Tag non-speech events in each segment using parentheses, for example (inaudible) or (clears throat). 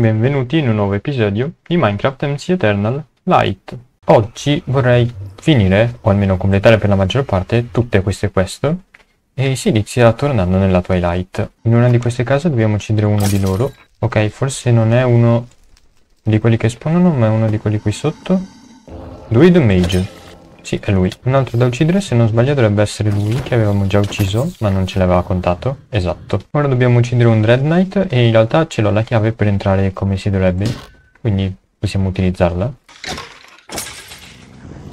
Benvenuti in un nuovo episodio di Minecraft MC Eternal Light. Oggi vorrei finire, o almeno completare per la maggior parte, tutte queste quest e si inizia tornando nella Twilight. In una di queste case dobbiamo uccidere uno di loro. Ok, forse non è uno di quelli che spawnano, ma è uno di quelli qui sotto. Druid Mage. Sì, è lui. Un altro da uccidere, se non sbaglio, dovrebbe essere lui, che avevamo già ucciso, ma non ce l'aveva contato. Esatto. Ora dobbiamo uccidere un Dread Knight e in realtà ce l'ho la chiave per entrare come si dovrebbe, quindi possiamo utilizzarla.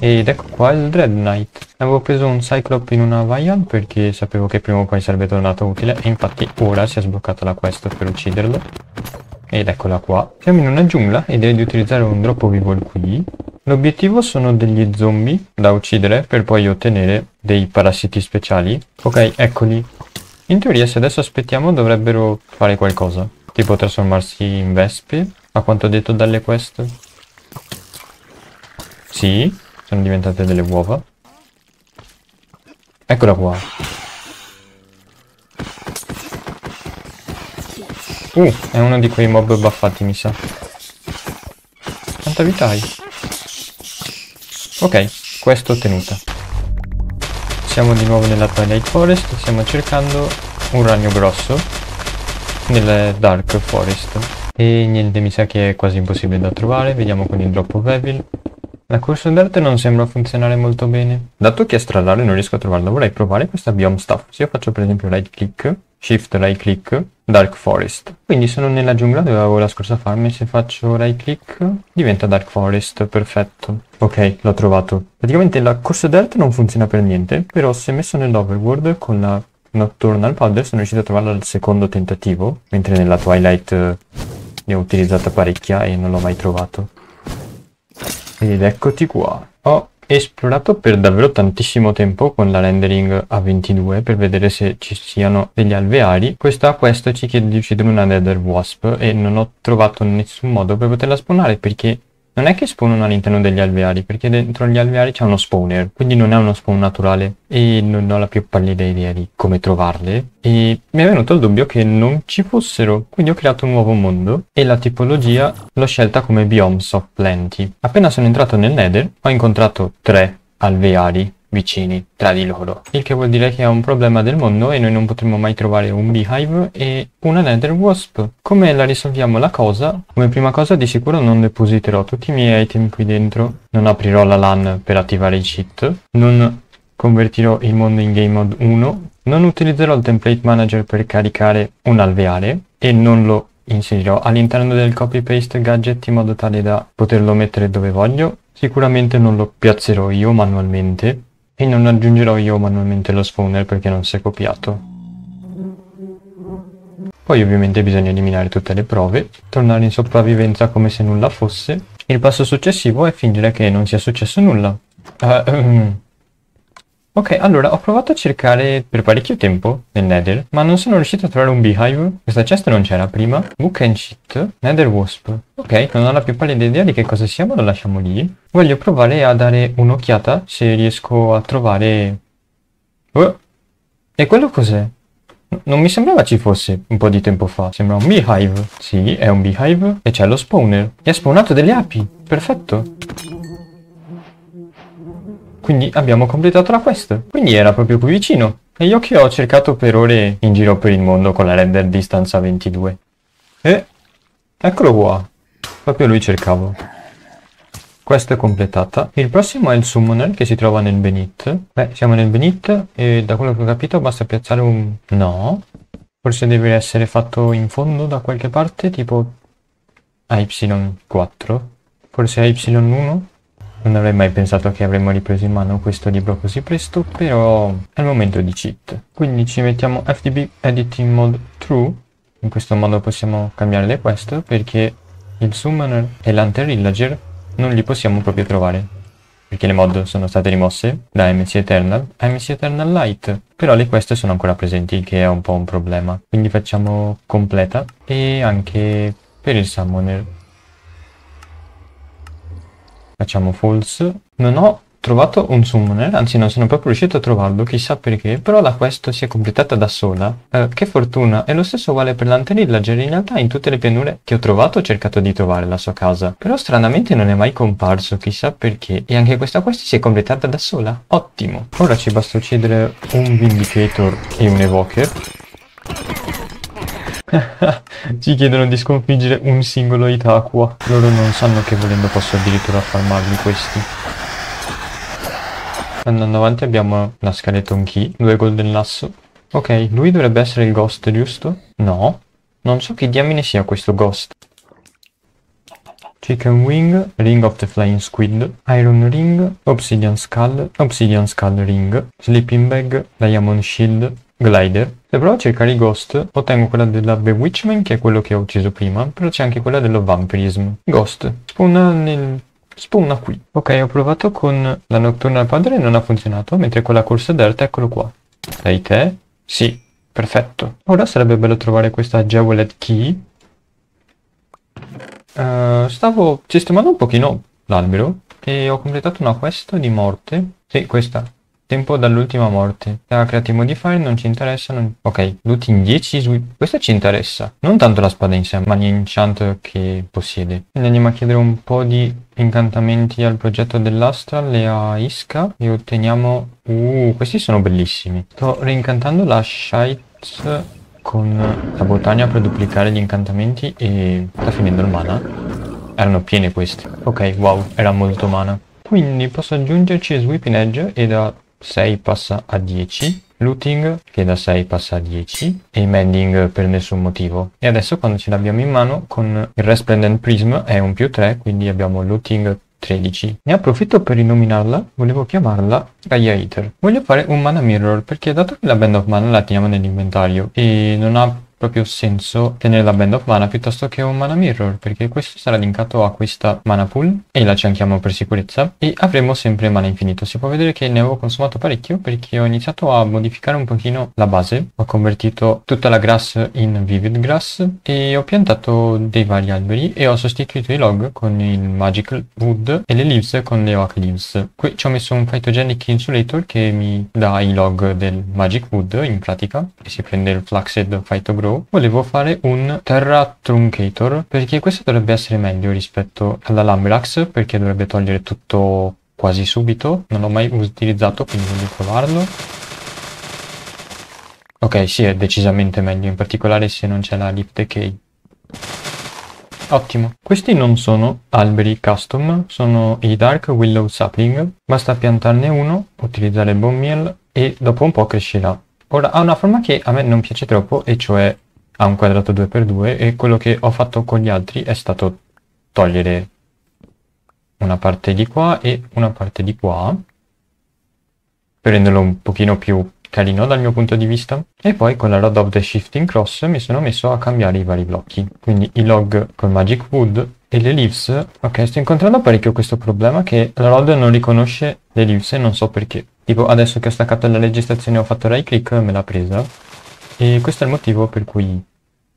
Ed ecco qua il Dread Knight. Avevo preso un Cyclop in una Vial perché sapevo che prima o poi sarebbe tornato utile e infatti ora si è sbloccata la quest per ucciderlo ed eccola qua. Siamo in una giungla e direi di utilizzare un drop weevil qui. L'obiettivo sono degli zombie da uccidere per poi ottenere dei parassiti speciali. Ok, eccoli. In teoria se adesso aspettiamo dovrebbero fare qualcosa. Tipo trasformarsi in vespe, a quanto detto dalle quest. Sì, sono diventate delle uova. Eccola qua. Uh, è uno di quei mob buffati, mi sa. Quanta vita hai? Ok, questo ottenuta. Siamo di nuovo nella Twilight Forest, stiamo cercando un ragno grosso nel Dark Forest. E niente, mi sa che è quasi impossibile da trovare, vediamo con il drop of Evil. La corsa d'arte non sembra funzionare molto bene. Dato che è strallare non riesco a trovarla, vorrei provare questa biome stuff. Se io faccio per esempio right click, shift right click, dark forest. Quindi sono nella giungla dove avevo la scorsa farm se faccio right click diventa dark forest, perfetto. Ok, l'ho trovato. Praticamente la corsa d'arte non funziona per niente, però se messo nell'overworld con la Nocturnal Powder sono riuscito a trovarla al secondo tentativo, mentre nella Twilight eh, ne ho utilizzata parecchia e non l'ho mai trovato. Ed eccoti qua. Ho esplorato per davvero tantissimo tempo con la rendering a 22 per vedere se ci siano degli alveari. Questa quest ci chiede di uccidere una Nether Wasp e non ho trovato nessun modo per poterla spawnare perché non è che spawnano all'interno degli alveari, perché dentro gli alveari c'è uno spawner, quindi non è uno spawn naturale e non ho la più pallida idea di come trovarle. E mi è venuto il dubbio che non ci fossero, quindi ho creato un nuovo mondo e la tipologia l'ho scelta come Biomes of Plenty. Appena sono entrato nel Nether ho incontrato tre alveari vicini tra di loro. Il che vuol dire che è un problema del mondo e noi non potremo mai trovare un beehive e una nether wasp. Come la risolviamo la cosa? Come prima cosa di sicuro non depositerò tutti i miei item qui dentro, non aprirò la LAN per attivare i cheat, non convertirò il mondo in game mode 1, non utilizzerò il template manager per caricare un alveare e non lo inserirò all'interno del copy paste gadget in modo tale da poterlo mettere dove voglio. Sicuramente non lo piazzerò io manualmente e non aggiungerò io manualmente lo spawner perché non si è copiato. Poi ovviamente bisogna eliminare tutte le prove, tornare in sopravvivenza come se nulla fosse. Il passo successivo è fingere che non sia successo nulla. Uh, (clears throat) Ok, allora ho provato a cercare per parecchio tempo nel Nether, ma non sono riuscito a trovare un beehive. Questa chest non c'era prima. Book and shit, Nether Wasp. Ok, non ho la più pallida idea di che cosa siamo, lo lasciamo lì. Voglio provare a dare un'occhiata se riesco a trovare... Oh, e quello cos'è? Non mi sembrava ci fosse un po' di tempo fa. Sembra un beehive. Sì, è un beehive e c'è lo spawner. E ha spawnato delle api. Perfetto. Quindi abbiamo completato la quest. Quindi era proprio qui vicino. E io che ho cercato per ore in giro per il mondo con la render distanza 22. E... Eccolo qua. Proprio lui cercavo. Questa è completata. Il prossimo è il summoner che si trova nel Benit. Beh, siamo nel Benit e da quello che ho capito basta piazzare un... No. Forse deve essere fatto in fondo da qualche parte, tipo... AY4. Forse AY1? Non avrei mai pensato che avremmo ripreso in mano questo libro così presto, però è il momento di cheat. Quindi ci mettiamo FDB Editing Mode True, in questo modo possiamo cambiare le quest perché il Summoner e l'Hunter Villager non li possiamo proprio trovare, perché le mod sono state rimosse da MC Eternal a MC Eternal Light, però le quest sono ancora presenti che è un po' un problema. Quindi facciamo completa e anche per il Summoner facciamo false. Non ho trovato un summoner, anzi non sono proprio riuscito a trovarlo, chissà perché, però la quest si è completata da sola. Eh, che fortuna, e lo stesso vale per l'anterillager, in realtà in tutte le pianure che ho trovato ho cercato di trovare la sua casa, però stranamente non è mai comparso, chissà perché, e anche questa quest si è completata da sola, ottimo. Ora ci basta uccidere un Vindicator e un Evoker. (laughs) Ci chiedono di sconfiggere un singolo Itaqua. Loro non sanno che volendo posso addirittura farmarli questi. Andando avanti abbiamo la Skeleton Key, due golden lasso. Ok, lui dovrebbe essere il Ghost, giusto? No. Non so che diamine sia questo Ghost. Chicken Wing, Ring of the Flying Squid, Iron Ring, Obsidian Skull, Obsidian Skull Ring, Sleeping Bag, Diamond Shield, Glider. Se provo a cercare i Ghost, ottengo quella della Bewitchman, che è quello che ho ucciso prima, però c'è anche quella dello Vampirism. Ghost. Spuna nel Spuna qui. Ok, ho provato con la notturna al padre e non ha funzionato, mentre con la corsa d'arte eccolo qua. Sei te? Sì, perfetto. Ora sarebbe bello trovare questa Jeweled Key. Uh, stavo sistemando un pochino l'albero e ho completato una quest di morte. Sì, questa. Tempo dall'ultima morte. creati modifier non ci interessano. Ok, looting 10. Questo ci interessa. Non tanto la spada in sé, ma l'inchant che possiede. Quindi andiamo a chiedere un po' di incantamenti al progetto dell'Astral e a Isca. E otteniamo... Uh, questi sono bellissimi. Sto rincantando la Shite con la botania per duplicare gli incantamenti e sta finendo il mana. Erano piene queste. Ok, wow, era molto mana. Quindi posso aggiungerci Sweeping Edge e da 6 passa a 10 looting che da 6 passa a 10 e mending per nessun motivo e adesso quando ce l'abbiamo in mano con il resplendent prism è un più 3 quindi abbiamo looting 13 ne approfitto per rinominarla volevo chiamarla Gaia Eater voglio fare un mana mirror perché dato che la band of mana la teniamo nell'inventario e non ha proprio senso tenere la Band of Mana piuttosto che un Mana Mirror, perché questo sarà linkato a questa Mana Pool, e la cianchiamo per sicurezza, e avremo sempre Mana Infinito. Si può vedere che ne avevo consumato parecchio, perché ho iniziato a modificare un pochino la base, ho convertito tutta la grass in Vivid Grass, e ho piantato dei vari alberi, e ho sostituito i log con il Magical Wood, e le leaves con le Oak Leaves. Qui ci ho messo un Phytogenic Insulator che mi dà i log del Magic Wood, in pratica, e si prende il Fluxed Phytogro Row volevo fare un Terra Truncator perché questo dovrebbe essere meglio rispetto alla lambrax perché dovrebbe togliere tutto quasi subito. Non l'ho mai utilizzato quindi voglio provarlo. Ok, sì, è decisamente meglio, in particolare se non c'è la Leaf Decay. Ottimo. Questi non sono alberi custom, sono i Dark Willow Sapling. Basta piantarne uno, utilizzare il bone meal e dopo un po' crescerà. Ora ha una forma che a me non piace troppo e cioè ha un quadrato 2x2 e quello che ho fatto con gli altri è stato togliere una parte di qua e una parte di qua per renderlo un pochino più carino dal mio punto di vista e poi con la Rod of the Shifting Cross mi sono messo a cambiare i vari blocchi quindi i log con Magic Wood e le leaves ok sto incontrando parecchio questo problema che la Rod non riconosce le leaves e non so perché Tipo adesso che ho staccato la registrazione ho fatto right click, me l'ha presa. E questo è il motivo per cui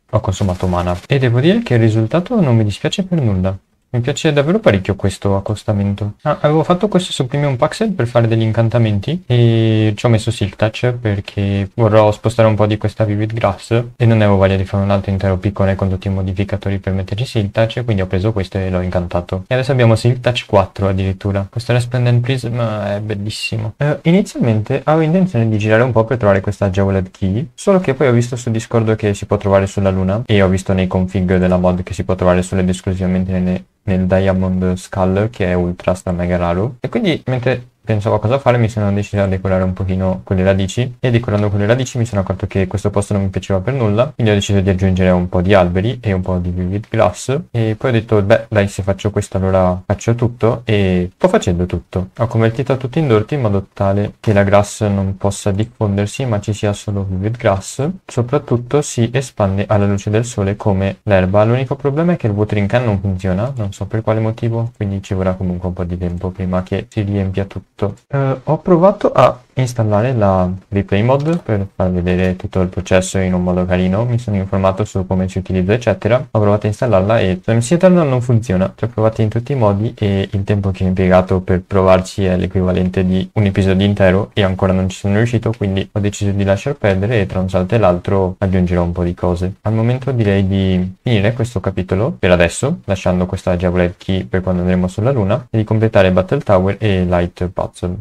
ho consumato mana. E devo dire che il risultato non mi dispiace per nulla. Mi piace davvero parecchio questo accostamento. Ah, avevo fatto questo su Premium Paxel per fare degli incantamenti e ci ho messo Silk Touch perché vorrò spostare un po' di questa Vivid Grass e non avevo voglia di fare un altro intero piccone con tutti i modificatori per metterci Silk Touch quindi ho preso questo e l'ho incantato. E adesso abbiamo Silk Touch 4 addirittura. Questo Resplendent Prism è bellissimo. Eh, inizialmente avevo intenzione di girare un po' per trovare questa Jeweled Key solo che poi ho visto su Discord che si può trovare sulla luna e ho visto nei config della mod che si può trovare solo ed esclusivamente nelle nel Diamond Skull che è ultra stra mega raro e quindi mentre pensavo a cosa fare, mi sono deciso a decorare un pochino con le radici e decorando con le radici mi sono accorto che questo posto non mi piaceva per nulla, quindi ho deciso di aggiungere un po' di alberi e un po' di vivid glass e poi ho detto beh dai se faccio questo allora faccio tutto e sto facendo tutto. Ho convertito tutti in dirt in modo tale che la grass non possa diffondersi ma ci sia solo vivid grass, soprattutto si espande alla luce del sole come l'erba, l'unico problema è che il watering can non funziona, non so per quale motivo, quindi ci vorrà comunque un po' di tempo prima che si riempia tutto eh, ho provato a installare la replay mod per far vedere tutto il processo in un modo carino mi sono informato su come si utilizza eccetera ho provato a installarla e cioè, MC Eternal non funziona ci ho provato in tutti i modi e il tempo che ho impiegato per provarci è l'equivalente di un episodio intero e ancora non ci sono riuscito quindi ho deciso di lasciar perdere e tra un salto e l'altro aggiungerò un po' di cose al momento direi di finire questo capitolo per adesso lasciando questa javelet Key per quando andremo sulla luna e di completare Battle Tower e Light Puzzle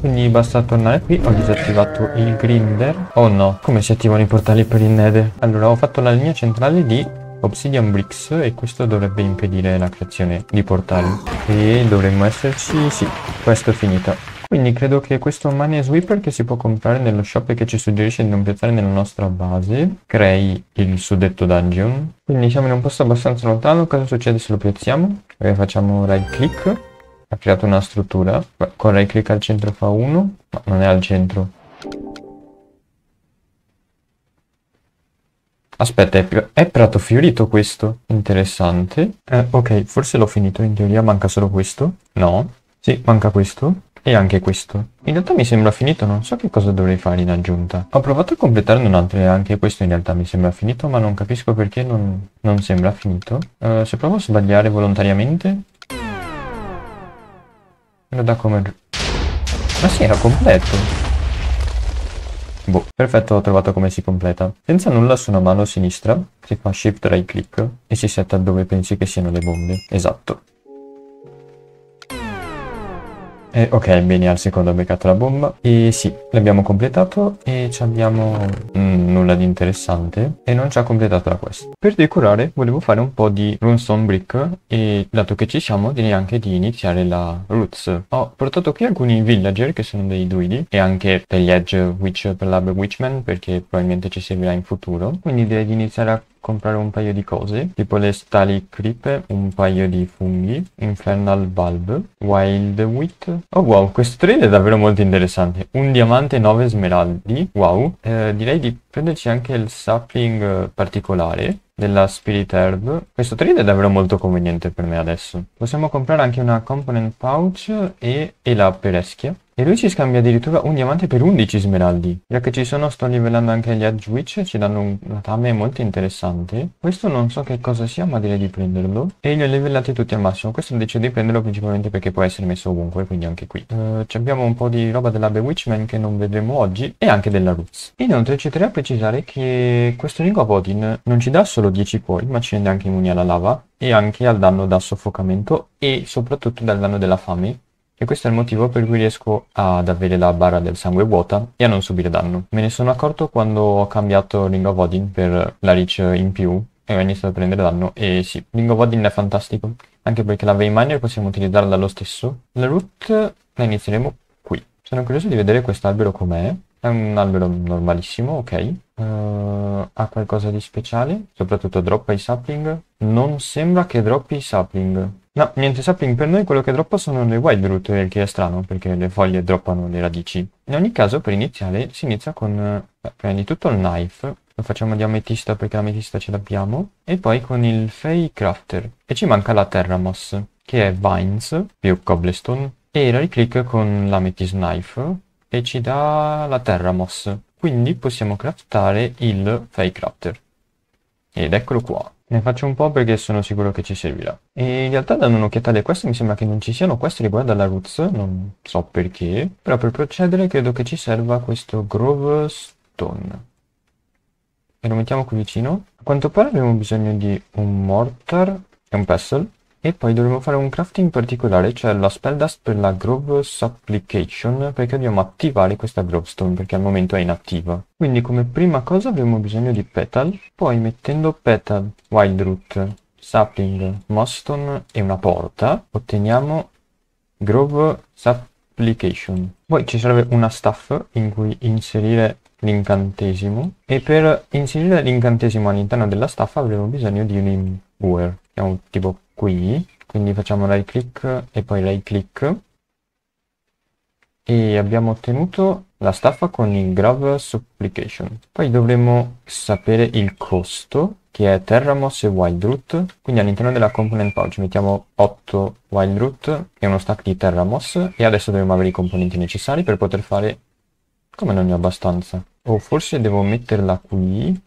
quindi basta tornare tornare qui ho disattivato il grinder oh no come si attivano i portali per il nether allora ho fatto la linea centrale di obsidian bricks e questo dovrebbe impedire la creazione di portali e dovremmo esserci sì questo è finito quindi credo che questo Money Sweeper che si può comprare nello shop e che ci suggerisce di non piazzare nella nostra base crei il suddetto dungeon. Quindi siamo in un posto abbastanza lontano, cosa succede se lo piazziamo? E eh, facciamo right click ha creato una struttura. Con right click al centro fa 1, ma non è al centro. Aspetta, è, è prato fiorito questo? Interessante. Eh, ok, forse l'ho finito, in teoria manca solo questo. No. Sì, manca questo. E anche questo. In realtà mi sembra finito, non so che cosa dovrei fare in aggiunta. Ho provato a completarne un altro e anche questo in realtà mi sembra finito, ma non capisco perché non, non sembra finito. Uh, se provo a sbagliare volontariamente, Guarda come... Ma sì, era completo. Boh, perfetto, ho trovato come si completa. Senza nulla su una mano sinistra, si fa shift right click e si setta dove pensi che siano le bombe. Esatto. Eh, ok, bene, al secondo ho beccato la bomba. E sì, l'abbiamo completato e ci abbiamo mm, nulla di interessante. E non ci ha completato la quest. Per decorare volevo fare un po' di runestone brick e dato che ci siamo direi anche di iniziare la roots. Ho portato qui alcuni villager che sono dei druidi e anche degli edge witch per lab witchman perché probabilmente ci servirà in futuro. Quindi direi di iniziare a comprare un paio di cose, tipo le stali creep, un paio di funghi, infernal bulb, wild wheat. Oh wow, questo trade è davvero molto interessante. Un diamante, nove smeraldi, wow. Eh, direi di prenderci anche il sapling particolare della Spirit Herb. Questo trade è davvero molto conveniente per me adesso. Possiamo comprare anche una component pouch e, e la pereschia. E lui ci scambia addirittura un diamante per 11 smeraldi. Già che ci sono sto livellando anche gli Adjuic, ci danno una tame molto interessante. Questo non so che cosa sia, ma direi di prenderlo. E li ho livellati tutti al massimo. Questo decido di prenderlo principalmente perché può essere messo ovunque, quindi anche qui. Uh, abbiamo un po' di roba della Bewitchman che non vedremo oggi, e anche della Roots. Inoltre ci terrei a precisare che questo Ring Bodin non ci dà solo 10 cuori, ma ci rende anche immuni alla lava, e anche al danno da soffocamento, e soprattutto dal danno della fame, e questo è il motivo per cui riesco ad avere la barra del sangue vuota e a non subire danno. Me ne sono accorto quando ho cambiato Ring of Odin per la reach in più e ho iniziato a prendere danno e sì, Ring of Odin è fantastico, anche perché la Veyminer possiamo utilizzarla lo stesso. La root la inizieremo qui. Sono curioso di vedere quest'albero com'è. È un albero normalissimo, ok. Uh, ha qualcosa di speciale, soprattutto droppa i sapling. Non sembra che droppi i sapling. No, niente sapping per noi quello che droppa sono le wildroot, il eh, che è strano perché le foglie droppano le radici. In ogni caso per iniziare si inizia con beh, prima tutto il knife, lo facciamo di ametista perché l'ametista ce l'abbiamo, e poi con il fey crafter. E ci manca la terra moss, che è vines più cobblestone, e la click con l'amethyst knife e ci dà la terra moss. Quindi possiamo craftare il fey crafter. Ed eccolo qua. Ne faccio un po' perché sono sicuro che ci servirà. E in realtà dando un'occhiata alle queste mi sembra che non ci siano, questo riguardo alla Roots, non so perché, però per procedere credo che ci serva questo Grove Stone. E lo mettiamo qui vicino. A quanto pare abbiamo bisogno di un Mortar e un Pestle. E poi dovremo fare un crafting particolare, cioè la spell dust per la Grove Supplication, perché dobbiamo attivare questa Grove Stone, perché al momento è inattiva. Quindi come prima cosa abbiamo bisogno di Petal, poi mettendo Petal, Wildroot, Sapling, Moston e una porta, otteniamo Grove Supplication. Poi ci serve una staff in cui inserire l'incantesimo e per inserire l'incantesimo all'interno della staff avremo bisogno di un imbuer, che è un tipo qui, quindi facciamo right click e poi right click e abbiamo ottenuto la staffa con il Grove Supplication. Poi dovremo sapere il costo che è Terramos e Wildroot, quindi all'interno della component pouch mettiamo 8 Wildroot e uno stack di Terramos e adesso dobbiamo avere i componenti necessari per poter fare come non ne ho abbastanza. O forse devo metterla qui.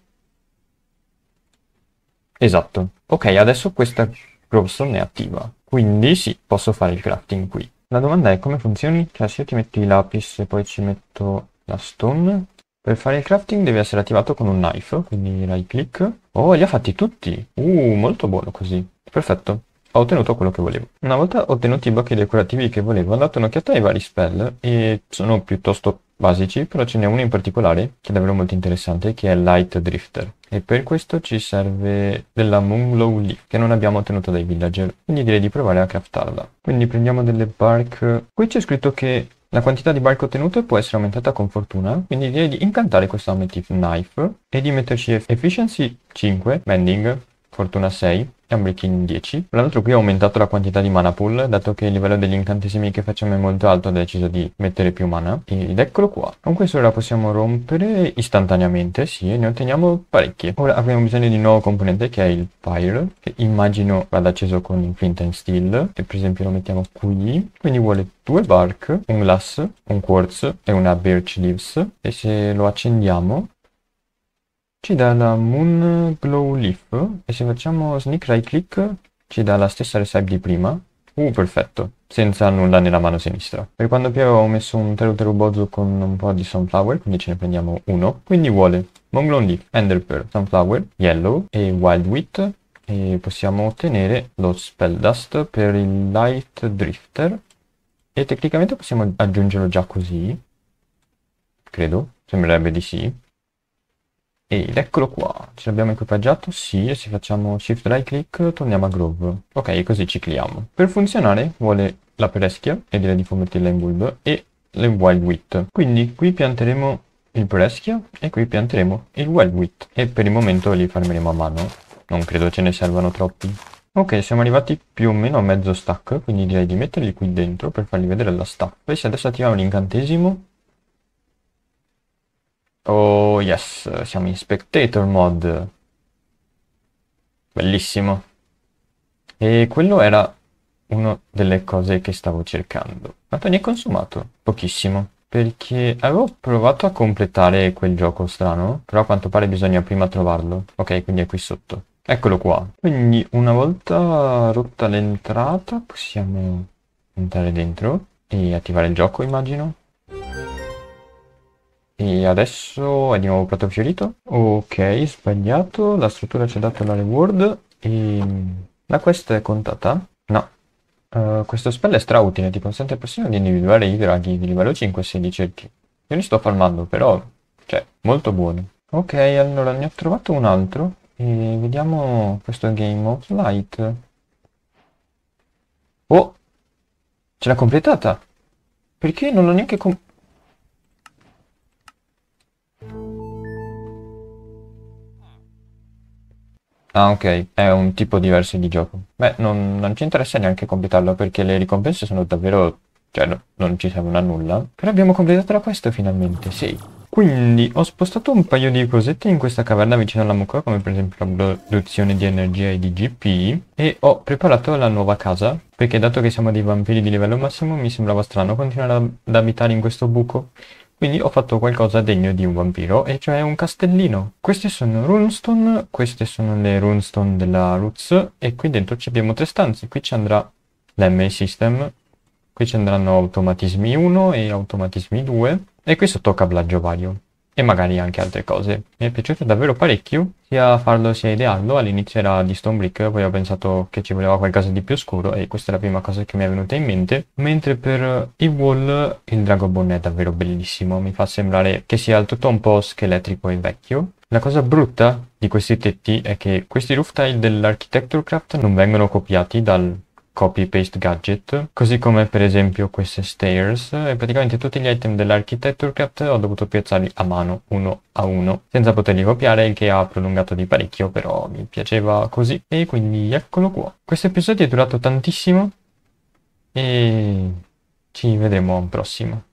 Esatto. Ok, adesso questa Glowstone è attiva, quindi sì, posso fare il crafting qui. La domanda è come funzioni? Cioè se io ti metto i lapis e poi ci metto la stone, per fare il crafting deve essere attivato con un knife, quindi right click. Oh, li ha fatti tutti! Uh, molto buono così. Perfetto, ho ottenuto quello che volevo. Una volta ottenuti i blocchi decorativi che volevo, ho dato un'occhiata ai vari spell e sono piuttosto basici, però ce n'è uno in particolare che è davvero molto interessante, che è Light Drifter. E per questo ci serve della Moonglow Leaf, che non abbiamo ottenuto dai villager, quindi direi di provare a craftarla. Quindi prendiamo delle bark... Qui c'è scritto che la quantità di bark ottenute può essere aumentata con fortuna, quindi direi di incantare questa Native Knife e di metterci Efficiency 5, Mending fortuna 6 e un breaking 10. L'altro qui ho aumentato la quantità di mana pool, dato che il livello degli incantesimi che facciamo è molto alto, ho deciso di mettere più mana. Ed eccolo qua. Con questo la possiamo rompere istantaneamente, sì, e ne otteniamo parecchie. Ora abbiamo bisogno di un nuovo componente che è il Pyre, che immagino vada acceso con Flint and Steel, che per esempio lo mettiamo qui. Quindi vuole due bark, un glass, un quartz e una birch leaves. E se lo accendiamo, ci dà la Moon Glow Leaf e se facciamo sneak right click ci dà la stessa recipe di prima. Uh, perfetto, senza nulla nella mano sinistra. Per quando piove avevo messo un Teru Teru Bozo con un po' di Sunflower, quindi ce ne prendiamo uno. Quindi vuole Monglon Leaf, Ender Pearl, Sunflower, Yellow e Wild Wheat e possiamo ottenere lo Spell Dust per il Light Drifter e tecnicamente possiamo aggiungerlo già così, credo, sembrerebbe di sì. Ed eccolo qua, ce l'abbiamo equipaggiato? Sì, e se facciamo shift right click torniamo a groove. Ok, così cicliamo. Per funzionare vuole la preschia, e direi di convertirla in bulb, e le wild wheat. Quindi qui pianteremo il preschia e qui pianteremo il wild wheat. E per il momento li farmeremo a mano, non credo ce ne servano troppi. Ok, siamo arrivati più o meno a mezzo stack, quindi direi di metterli qui dentro per farli vedere la stack. Poi se adesso attiviamo l'incantesimo, Oh yes, siamo in spectator mode. Bellissimo. E quello era una delle cose che stavo cercando. Ma poi ne è consumato pochissimo. Perché avevo provato a completare quel gioco strano, però a quanto pare bisogna prima trovarlo. Ok, quindi è qui sotto. Eccolo qua. Quindi una volta rotta l'entrata possiamo entrare dentro e attivare il gioco, immagino. E adesso nuovo prato fiorito. Ok, sbagliato. La struttura ci ha dato la reward. E... La quest è contata? No. Uh, questo spell è strautile, ti consente persino di individuare i draghi di livello 5 se li cerchi. Io li sto farmando, però... Cioè, molto buoni. Ok, allora ne ho trovato un altro. E vediamo questo Game of Light. Oh! Ce l'ha completata! Perché non l'ho neanche... Com Ah ok, è un tipo diverso di gioco. Beh, non, non ci interessa neanche completarlo perché le ricompense sono davvero... Cioè, no, non ci servono a nulla. Però abbiamo completato la quest finalmente, sì. Quindi ho spostato un paio di cosette in questa caverna vicino alla mucca, come per esempio la produzione di energia e di GP, e ho preparato la nuova casa, perché dato che siamo dei vampiri di livello massimo mi sembrava strano continuare ad abitare in questo buco. Quindi ho fatto qualcosa degno di un vampiro, e cioè un castellino. Queste sono runestone, queste sono le runestone della Roots, e qui dentro ci abbiamo tre stanze. Qui ci andrà l'MA System, qui ci andranno automatismi 1 e automatismi 2, e qui sotto cablaggio vario e magari anche altre cose. Mi è piaciuto davvero parecchio, sia farlo sia idearlo, all'inizio era di Stone Brick, poi ho pensato che ci voleva qualcosa di più scuro e questa è la prima cosa che mi è venuta in mente, mentre per i Wall il Dragobone è davvero bellissimo, mi fa sembrare che sia tutto un po' scheletrico e vecchio. La cosa brutta di questi tetti è che questi roof tile dell'Architecture Craft non vengono copiati dal copy paste gadget così come per esempio queste stairs e praticamente tutti gli item dell'architecture cat ho dovuto piazzarli a mano uno a uno senza poterli copiare il che ha prolungato di parecchio però mi piaceva così e quindi eccolo qua questo episodio è durato tantissimo e ci vedremo al prossimo